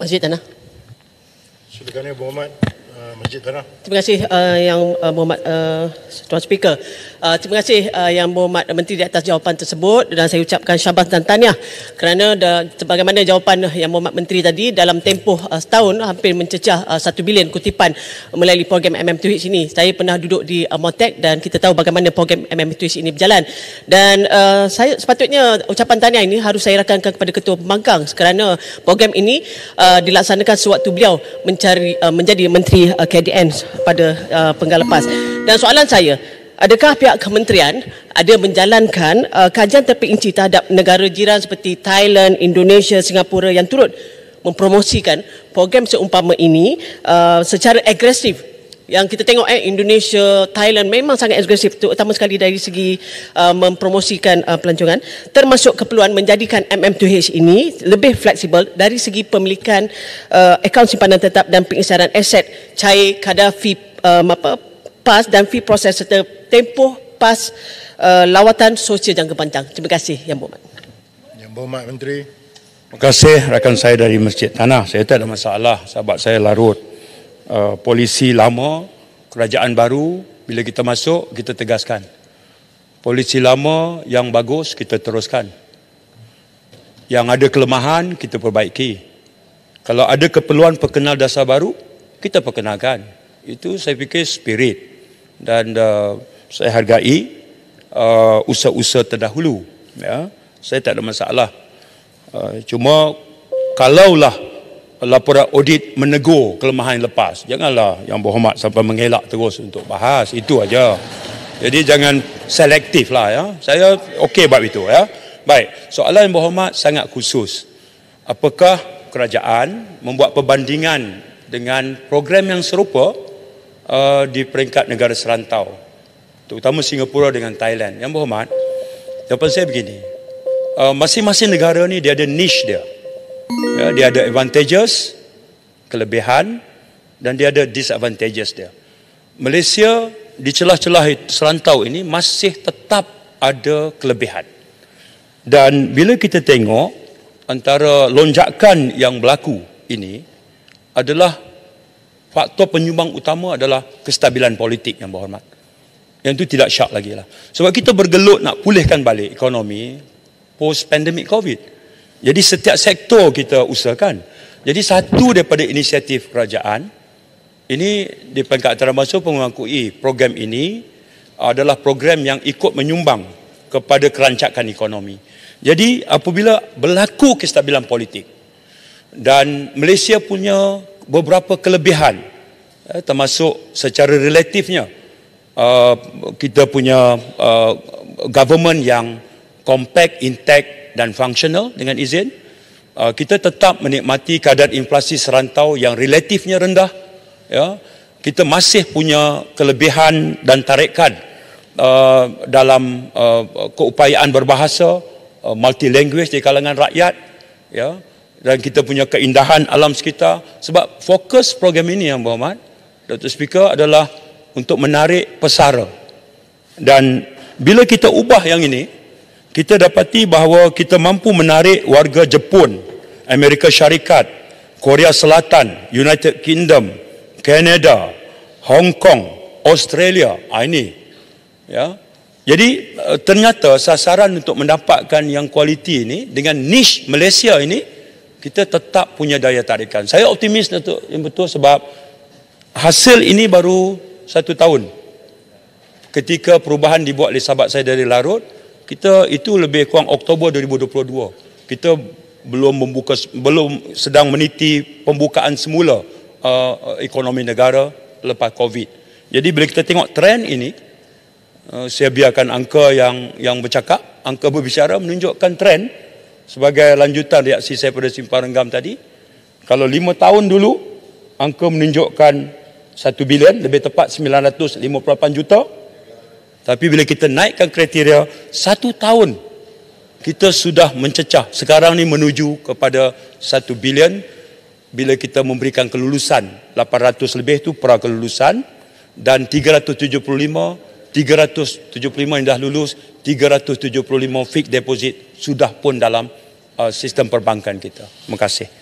Masjid Tanah. ya kepada Muhammad. Eh, Masjid Tanah. Terima kasih uh, yang uh, Muhammad uh, Tuan Speaker. Uh, terima kasih uh, yang Muhammad Menteri di atas jawapan tersebut dan saya ucapkan syabas dan tahniah kerana sebagaimana jawapan yang Muhammad Menteri tadi dalam tempoh uh, setahun hampir mencecah uh, 1 bilion kutipan melalui program MM2H ini. Saya pernah duduk di uh, Motec dan kita tahu bagaimana program MM2H ini berjalan dan uh, saya sepatutnya ucapan tahniah ini harus saya rakamkan kepada Ketua pembangkang kerana program ini uh, dilaksanakan sewaktu beliau mencari uh, menjadi Menteri oleh uh, KDN pada uh, penggal lepas. Dan soalan saya, adakah pihak kementerian ada menjalankan uh, kajian terperinci terhadap negara jiran seperti Thailand, Indonesia, Singapura yang turut mempromosikan program seumpama ini uh, secara agresif yang kita tengok eh Indonesia, Thailand memang sangat agresif terutama sekali dari segi uh, mempromosikan uh, pelancongan termasuk keperluan menjadikan MM2H ini lebih fleksibel dari segi pemilikan uh, akaun simpanan tetap dan pengisaran aset cair kadar fee uh, apa pas dan fee proses serta tempoh pas uh, lawatan sosial jangka panjang. Terima kasih Yang Berhormat. Yang Berhormat Menteri. Terima kasih rakan saya dari Masjid Tanah. Saya tak ada masalah sahabat saya larut. Eh, polisi lama, kerajaan baru, bila kita masuk, kita tegaskan. Polisi lama yang bagus, kita teruskan. Yang ada kelemahan, kita perbaiki. Kalau ada keperluan perkenal dasar baru, kita perkenalkan. Itu saya fikir spirit. Dan uh, saya hargai uh, usaha-usaha terdahulu. Ya? Saya tak ada masalah. Uh, cuma, kalaulah laporan audit menegur kelemahan yang lepas. Janganlah yang berhormat sampai mengelak terus untuk bahas. Itu aja. Jadi jangan selektif lah ya. Saya okey buat itu ya. Baik, soalan yang berhormat sangat khusus. Apakah kerajaan membuat perbandingan dengan program yang serupa uh, di peringkat negara serantau? Terutama Singapura dengan Thailand. Yang berhormat, jawapan saya begini. Uh, masing-masing negara ni dia ada niche dia. Ya, dia ada advantages, kelebihan dan dia ada disadvantages dia. Malaysia di celah-celah serantau ini masih tetap ada kelebihan. Dan bila kita tengok antara lonjakan yang berlaku ini adalah faktor penyumbang utama adalah kestabilan politik yang berhormat. Yang itu tidak syak lagi lah. Sebab kita bergelut nak pulihkan balik ekonomi post pandemic COVID. Jadi setiap sektor kita usahakan. Jadi satu daripada inisiatif kerajaan ini di peringkat termasuk mengakui program ini adalah program yang ikut menyumbang kepada kerancakan ekonomi. Jadi apabila berlaku kestabilan politik dan Malaysia punya beberapa kelebihan eh, termasuk secara relatifnya eh, kita punya eh, government yang compact, intact, dan functional dengan izin. Uh, kita tetap menikmati kadar inflasi serantau yang relatifnya rendah. Ya. Kita masih punya kelebihan dan tarikan uh, dalam uh, keupayaan berbahasa, uh, multilanguage di kalangan rakyat. Ya. Dan kita punya keindahan alam sekitar. Sebab fokus program ini yang berhormat, Dr. Speaker adalah untuk menarik pesara. Dan bila kita ubah yang ini, kita dapati bahawa kita mampu menarik warga Jepun, Amerika Syarikat, Korea Selatan, United Kingdom, Canada, Hong Kong, Australia. Ha, ini. Ya. Jadi eh, ternyata sasaran untuk mendapatkan yang kualiti ini dengan niche Malaysia ini kita tetap punya daya tarikan. Saya optimis untuk yang betul sebab hasil ini baru satu tahun ketika perubahan dibuat oleh sahabat saya dari Larut kita itu lebih kurang Oktober 2022 kita belum membuka belum sedang meniti pembukaan semula uh, uh, ekonomi negara lepas COVID. Jadi bila kita tengok trend ini, uh, saya biarkan angka yang yang bercakap, angka berbicara menunjukkan trend sebagai lanjutan reaksi saya pada simpan renggam tadi. Kalau lima tahun dulu, angka menunjukkan satu bilion, lebih tepat 958 juta. Tapi bila kita naikkan kriteria, satu tahun kita sudah mencecah. Sekarang ni menuju kepada satu bilion bila kita memberikan kelulusan. 800 lebih tu pra kelulusan dan 375 375 yang dah lulus 375 fixed deposit sudah pun dalam uh, sistem perbankan kita. Terima kasih.